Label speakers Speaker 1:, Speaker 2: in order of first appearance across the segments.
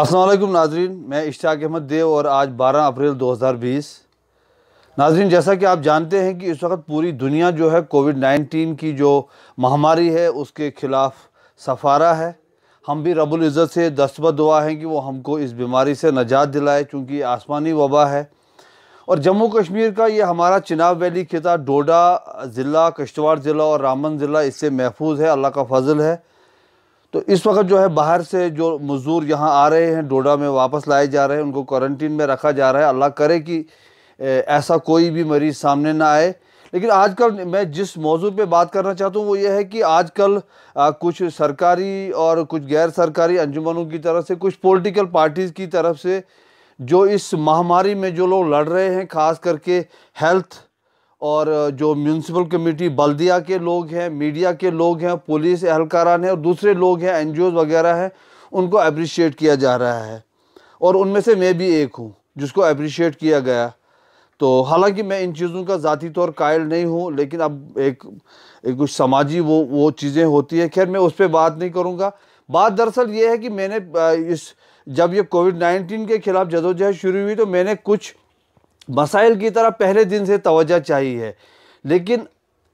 Speaker 1: असलकुम नाजरीन मैं इश्ताक अहमद देव और आज 12 अप्रैल 2020 नाजरीन जैसा कि आप जानते हैं कि इस वक्त पूरी दुनिया जो है कोविड 19 की जो महामारी है उसके ख़िलाफ़ सफारा है हम भी रबुल इज़्ज़त से दस्तबत दुआ हैं कि वो हमको इस बीमारी से नजात दिलाए चूँकि आसमानी वबा है और जम्मू कश्मीर का ये हमारा चिनाब वैली खिता डोडा ज़िला किश्तवाड़ ज़िला और रामन ज़िला इससे महफूज है अल्लाह का फजल है तो इस वक्त जो है बाहर से जो मज़दूर यहाँ आ रहे हैं डोडा में वापस लाए जा रहे हैं उनको क्वारंटीन में रखा जा रहा है अल्लाह करे कि ऐसा कोई भी मरीज़ सामने ना आए लेकिन आजकल मैं जिस मौजू पे बात करना चाहता हूँ वो ये है कि आजकल कुछ सरकारी और कुछ गैर सरकारी अंजुमनों की तरफ से कुछ पॉलिटिकल पार्टीज़ की तरफ से जो इस महामारी में जो लोग लड़ रहे हैं ख़ास करके हेल्थ और जो म्यूनसिपल कमेटी बल्दिया के लोग हैं मीडिया के लोग हैं पुलिस एहलकारान हैं और दूसरे लोग हैं एन वगैरह हैं उनको अप्रिशिएट किया जा रहा है और उनमें से मैं भी एक हूँ जिसको अप्रिशिएट किया गया तो हालांकि मैं इन चीज़ों का ज़ाती तौर कायल नहीं हूँ लेकिन अब एक, एक कुछ समाजी वो वो चीज़ें होती है खैर मैं उस पर बात नहीं करूँगा बात दरअसल ये है कि मैंने इस जब ये कोविड नाइन्टीन के ख़िलाफ़ जदोजहद शुरू हुई तो मैंने कुछ मसाइल की तरह पहले दिन से तोजह चाहिए लेकिन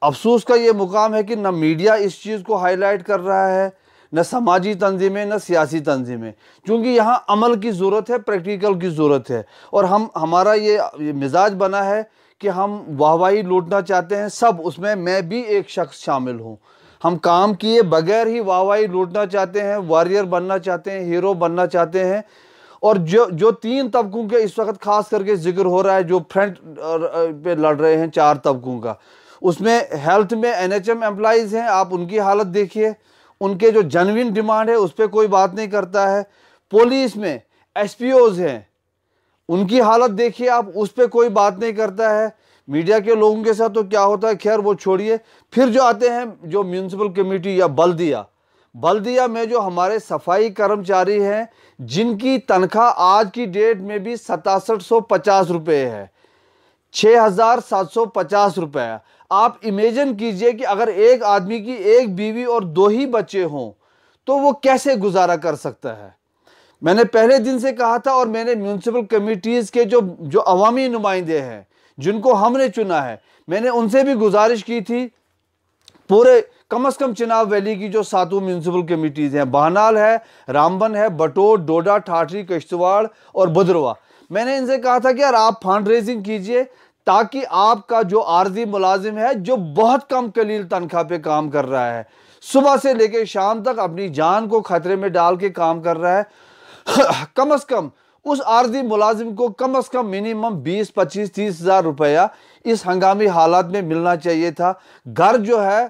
Speaker 1: अफसोस का ये मुकाम है कि न मीडिया इस चीज़ को हाईलाइट कर रहा है न समाजी तंजीमें न सियासी तंजीमें क्योंकि यहाँ अमल की ज़रूरत है प्रैक्टिकल की ज़रूरत है और हम हमारा ये, ये मिजाज बना है कि हम वाहवाही लूटना चाहते हैं सब उसमें मैं भी एक शख्स शामिल हूँ हम काम किए बगैर ही वाहवाही लूटना चाहते हैं वॉरियर बनना चाहते हैं हीरो बनना चाहते हैं और जो जो तीन तबकों के इस वक्त खास करके जिक्र हो रहा है जो फ्रंट पे लड़ रहे हैं चार तबकों का उसमें हेल्थ में एन एच एम एम्प्लाइज़ हैं आप उनकी हालत देखिए उनके जो जनविन डिमांड है उस पर कोई बात नहीं करता है पुलिस में एस पी ओज़ हैं उनकी हालत देखिए आप उस पर कोई बात नहीं करता है मीडिया के लोगों के साथ तो क्या होता है खैर वो छोड़िए फिर जो आते हैं जो म्यूनसिपल कमेटी या बल्दिया बल्दिया में जो हमारे सफाई कर्मचारी हैं जिनकी तनख्वाह आज की डेट में भी सतासठ सौ पचास रुपये है छः हज़ार सात सौ पचास रुपये आप इमेजन कीजिए कि अगर एक आदमी की एक बीवी और दो ही बच्चे हों तो वो कैसे गुजारा कर सकता है मैंने पहले दिन से कहा था और मैंने म्यूनसिपल कमिटीज़ के जो जो अवामी नुमाइंदे हैं जिनको हमने चुना है मैंने उनसे भी गुजारिश की थी पूरे कम से कम चिनाब वैली की जो सातों म्यूनसिपल कमेटीज़ हैं बहनाल है रामबन है बटोर डोडा ठाठरी किश्तवाड़ और बदरवा मैंने इनसे कहा था कि यार आप फंड रेजिंग कीजिए ताकि आपका जो आर्जी मुलाजिम है जो बहुत कम कलील तनख्वाह पे काम कर रहा है सुबह से लेकर शाम तक अपनी जान को खतरे में डाल के काम कर रहा है कम अज़ कम उस आर्जी मुलाजिम को कम अज़ कम मिनिमम बीस पच्चीस तीस हज़ार रुपया इस हंगामी हालात में मिलना चाहिए था घर जो है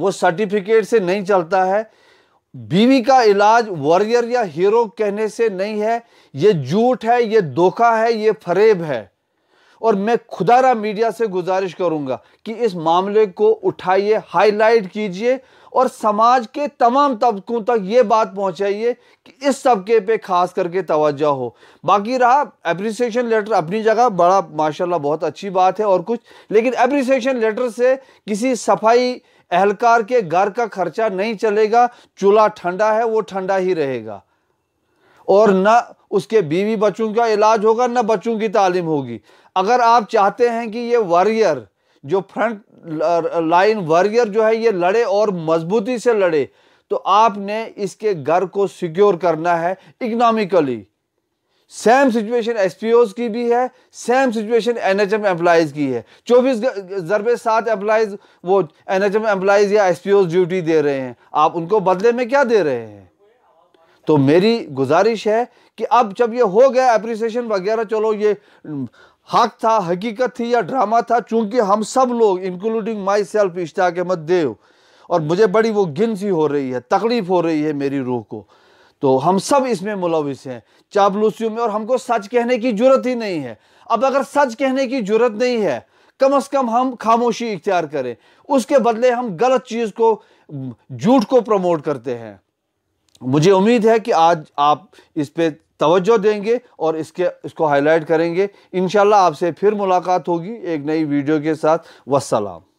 Speaker 1: वो सर्टिफिकेट से नहीं चलता है बीवी का इलाज वॉरियर या हीरो कहने से नहीं है ये झूठ है ये धोखा है ये फरेब है और मैं खुदारा मीडिया से गुजारिश करूंगा कि इस मामले को उठाइए हाईलाइट कीजिए और समाज के तमाम तबकों तक ये बात पहुंचाइए कि इस तबके पे खास करके तोज्जो हो बाकी रहा अप्रिसिएशन लेटर अपनी जगह बड़ा माशाल्लाह बहुत अच्छी बात है और कुछ लेकिन अप्रिसिएशन लेटर से किसी सफाई एहलकार के घर का खर्चा नहीं चलेगा चूल्हा ठंडा है वो ठंडा ही रहेगा और ना उसके बीवी बच्चों का इलाज होगा ना बच्चों की तालीम होगी अगर आप चाहते हैं कि ये वॉरियर जो फ्रंट लाइन वॉरियर जो है ये लड़े और मजबूती से लड़े तो आपने इसके घर को सिक्योर करना है इकोनॉमिकली सेम सिचुएशन एस की भी है same situation NHM H employees की है चौबीस जरबे सात एम्प्लाइज वो एनएचएम एच एम्प्लाइज या एस ड्यूटी दे रहे हैं आप उनको बदले में क्या दे रहे हैं तो मेरी गुजारिश है कि अब जब ये हो गया अप्रिसिएशन वगैरह चलो ये हक था हकीकत थी या ड्रामा था चूंकि हम सब लोग इंक्लूडिंग माई सेल्फ इश्ताक मत देव और मुझे बड़ी वो गिन सी हो रही है तकलीफ़ हो रही है मेरी रूह को तो हम सब इसमें मुलविस हैं चापलूसियों में और हमको सच कहने की जरूरत ही नहीं है अब अगर सच कहने की जरूरत नहीं है कम अज़ कम हम खामोशी इख्तियार करें उसके बदले हम गलत चीज़ को झूठ को प्रमोट करते हैं मुझे उम्मीद है कि आज आप इस पर तवज्जो देंगे और इसके इसको हाईलाइट करेंगे इन आपसे फिर मुलाकात होगी एक नई वीडियो के साथ वसलाम